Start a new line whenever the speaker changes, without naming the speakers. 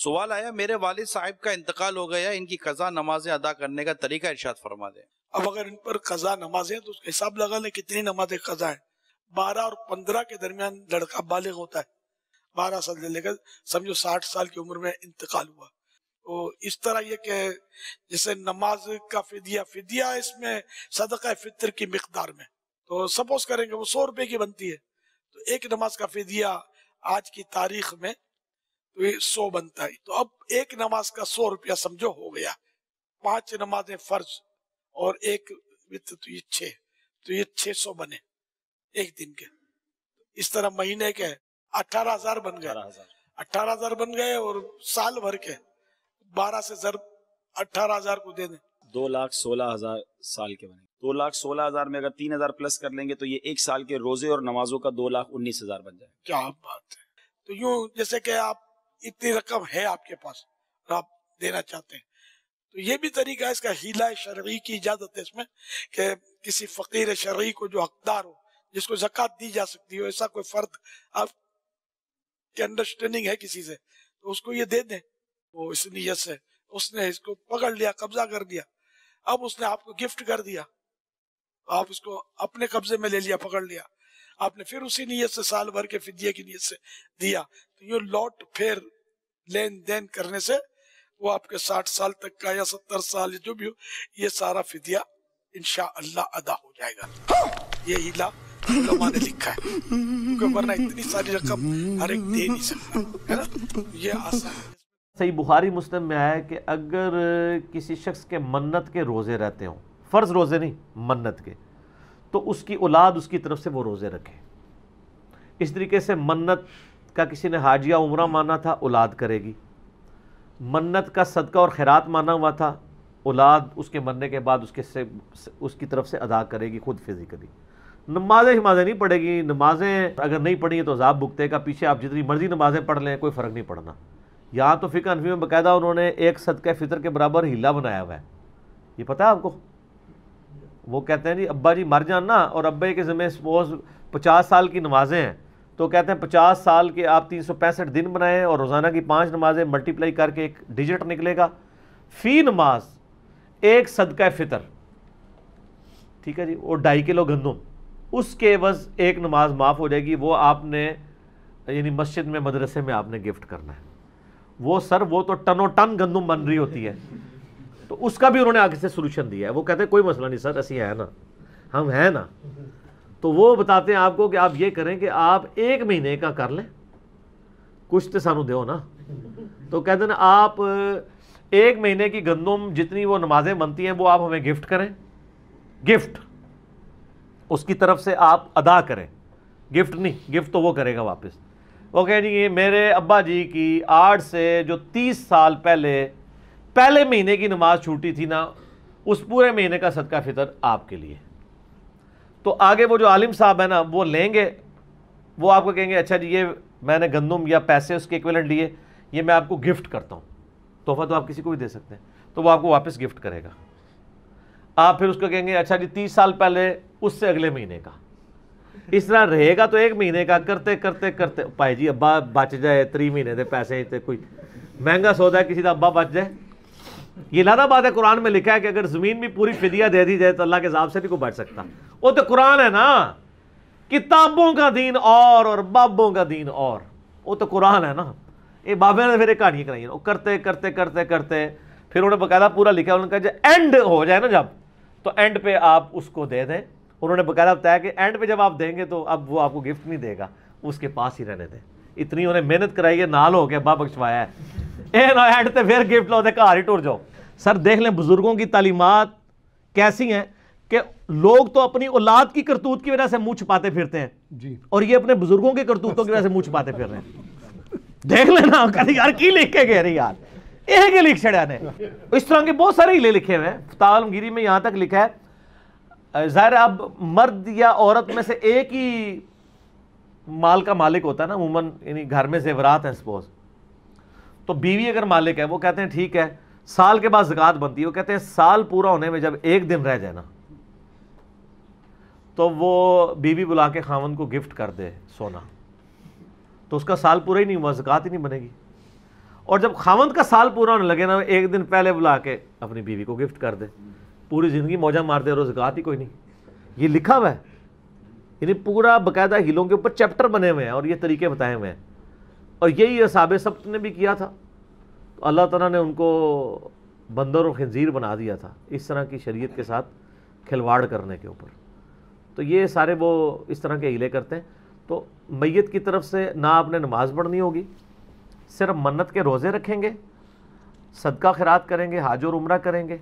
सवाल आया मेरे वालिद साहब का इंतकाल हो गया इनकी कजा नमाजें अदा करने का तरीका इर्शाद फरमा दे अब अगर इन पर कजा नमाजें तो उसका हिसाब लगा लें कितनी नमाजें कजा है बारह और पंद्रह के दरमियान लड़का बालिग होता है बारह साल से लेकर समझो साठ साल की उम्र में इंतकाल हुआ तो इस तरह ये कि जैसे नमाज का फिदिया फिदिया इसमें सदका फितर की मकदार में तो सपोज करेंगे वो सौ रुपए की बनती है तो एक नमाज का फिदिया आज की तारीख में तो ये सौ बनता है तो अब एक नमाज का सौ रुपया समझो हो गया पांच नमाजें फर्ज और एक वित्त तो ये छे तो ये छह सौ बने एक दिन के इस तरह महीने के अठारह हजार बन गए अठारह हजार बन गए और साल भर के बारह से जर अठारह हजार को दे दें
दो लाख सोलह
हजार साल के बने दो लाख सोलह हजार में अगर तीन हजार प्लस कर लेंगे तो ये एक साल के रोजे और नमाजों का दो लाख उन्नीस हजार बन जाए क्या बात है तो यूं जैसे कि आप इतनी रकम है आपके पास और आप देना चाहते हैं तो ये भी तरीका है इसका हीला शर्री की इजाजत है इसमें कि किसी फकीर शर्री को जो हकदार हो जिसको जक़ात दी जा सकती हो ऐसा कोई फर्द आप की अंडरस्टैंडिंग है किसी से तो उसको ये दे दें वो इस नीयत से उसने इसको पकड़ लिया कब्जा कर लिया अब उसने आपको गिफ्ट कर दिया आप उसको अपने कब्जे में ले लिया पकड़ लिया आपने फिर उसी नीयत से साल भर के फिदिया की नीयत से दिया तो ये लॉट फेर लेन देन करने से वो आपके साठ साल तक का या सत्तर साल जो भी हो ये सारा फिदिया इनशा अल्लाह अदा हो जाएगा ये हिला ने लिखा है क्योंकि
वरना इतनी सारी रकम हर एक दे नहीं सकता है
ना ये
आसान सही बुखारी मुस्लिम में आया कि अगर किसी शख्स के मन्नत के रोज़े रहते हों फ़र्ज़ रोज़े नहीं मन्नत के तो उसकी औलाद उसकी तरफ से वो रोज़े रखे इस तरीके से मन्नत का किसी ने हाजिया उम्र माना था औलाद करेगी मन्नत का सदका और खैरात माना हुआ था औलाद उसके मरने के बाद उसके से उसकी तरफ से अदा करेगी खुद फिज़िकली नमाजें शमाजें नहीं पढ़ेगी नमाजें अगर नहीं पढ़ी तो अजाब का पीछे आप जितनी मर्ज़ी नमाजें पढ़ लें कोई फ़र्क नहीं पड़ना यहाँ तो फ़िका अनफी में बाकायदा उन्होंने एक सदका फितर के बराबर हीला बनाया हुआ है ये पता है आपको वो कहते हैं जी अब्बा जी मर जाना और अब्बे के ज़िम्मे सपोज पचास साल की नमाजें हैं तो कहते हैं पचास साल के आप तीन सौ पैंसठ दिन बनाएं और रोज़ाना की पांच नमाजें मल्टीप्लाई करके एक डिजिट निकलेगा फ़ी नमाज एक सदका फितर ठीक है जी और ढाई किलो गंदम उसके बस एक नमाज माफ़ हो जाएगी वो आपने यानी मस्जिद में मदरसे में आपने गिफ्ट करना है वो सर वो तो टनो टन गंदम बन रही होती है तो उसका भी उन्होंने आगे से सोल्यूशन दिया है वो कहते हैं कोई मसला नहीं सर ऐसी है ना हम हैं ना तो वो बताते हैं आपको कि आप ये करें कि आप एक महीने का कर लें कुछ तो सानू दो ना तो कहते ना आप एक महीने की गंदम जितनी वो नमाजें बनती हैं वो आप हमें गिफ्ट करें गिफ्ट उसकी तरफ से आप अदा करें गिफ्ट नहीं गिफ्ट तो वो करेगा वापस वो कह रही है मेरे अब्बा जी की आठ से जो तीस साल पहले पहले महीने की नमाज छूटी थी ना उस पूरे महीने का सदका फितर आपके लिए तो आगे वो जो आलिम साहब है ना वो लेंगे वो आपको कहेंगे अच्छा जी ये मैंने गंदम या पैसे उसके इक्वलेंट लिए ये मैं आपको गिफ्ट करता हूँ तोहफा तो आप किसी को भी दे सकते हैं तो वो आपको वापस गिफ्ट करेगा आप फिर उसको कहेंगे अच्छा जी तीस साल पहले उससे अगले महीने का इस तरह रहेगा तो एक महीने का करते करते करते भाई जी अब्बा बच जाए त्री महीने के पैसे कोई महंगा ਸੌਦਾ किसी का अब्बा बच जाए ये इलाहाबाद है कुरान में लिखा है कि अगर ज़मीन भी पूरी फिदिया दे दी जाए तो अल्लाह के हिसाब से नहीं को बैठ सकता वो तो कुरान है ना किताबों का दीन और और बाबों का दीन और वो तो कुरान है ना ये बाबे ने फिर कहानियाँ कराई वो करते करते करते करते फिर उन्होंने बाकायदा पूरा लिखा उन्होंने कहा एंड हो जाए ना जब तो एंड पे आप उसको दे दें उन्होंने बाकायदा बताया कि एंड पे जब आप देंगे तो अब वो आपको गिफ्ट नहीं देगा उसके पास ही रहने दें इतनी उन्हें मेहनत कराई है नाल हो गया अब्बा बख्शवाया है ए ना एंड तो फिर गिफ्ट लो घर ही टुर जाओ सर देख लें बुज़ुर्गों की तालीमत कैसी हैं कि लोग तो अपनी औलाद की करतूत की वजह से मुँह छुपाते फिरते हैं जी और ये अपने बुज़ुर्गों के करतूतों की वजह से मुँह छुपाते फिर रहे हैं देख लेना कभी यार की लिख के कह रही यार यह के लिख छड़ा ने इस तरह के बहुत सारे हिले लिखे हुए हैं फतालमगिरी में यहाँ तक लिखा है ज़ाहिर अब मर्द या औरत में से एक ही माल का मालिक होता है ना उमन यानी घर में जेवरात हैं सपोज तो बीवी अगर मालिक है वो कहते हैं ठीक है साल के बाद जक़ात बनती है वो कहते हैं साल पूरा होने में जब एक दिन रह जाए ना तो वो बीवी बुला के खावन को गिफ्ट कर दे सोना तो उसका साल पूरा ही नहीं हुआ जक़ात ही नहीं बनेगी और जब खावंद का साल पूरा होने लगे ना एक दिन पहले बुला के अपनी बीवी को गिफ्ट कर दे पूरी ज़िंदगी मौजा मार दे रोज़गात ही कोई नहीं ये लिखा हुआ है यानी पूरा बाकायदा हिलों के ऊपर चैप्टर बने हुए हैं और ये तरीके बताए हुए हैं और यही असाब सब्त ने भी किया था तो अल्लाह तला ने उनको बंदर और खंजीर बना दिया था इस तरह की शरीयत के साथ खिलवाड़ करने के ऊपर तो ये सारे वो इस तरह के हीले करते हैं तो मैत की तरफ से ना आपने नमाज़ पढ़नी होगी सिर्फ मन्नत के रोज़े रखेंगे सदका खरात करेंगे हाज और उम्र करेंगे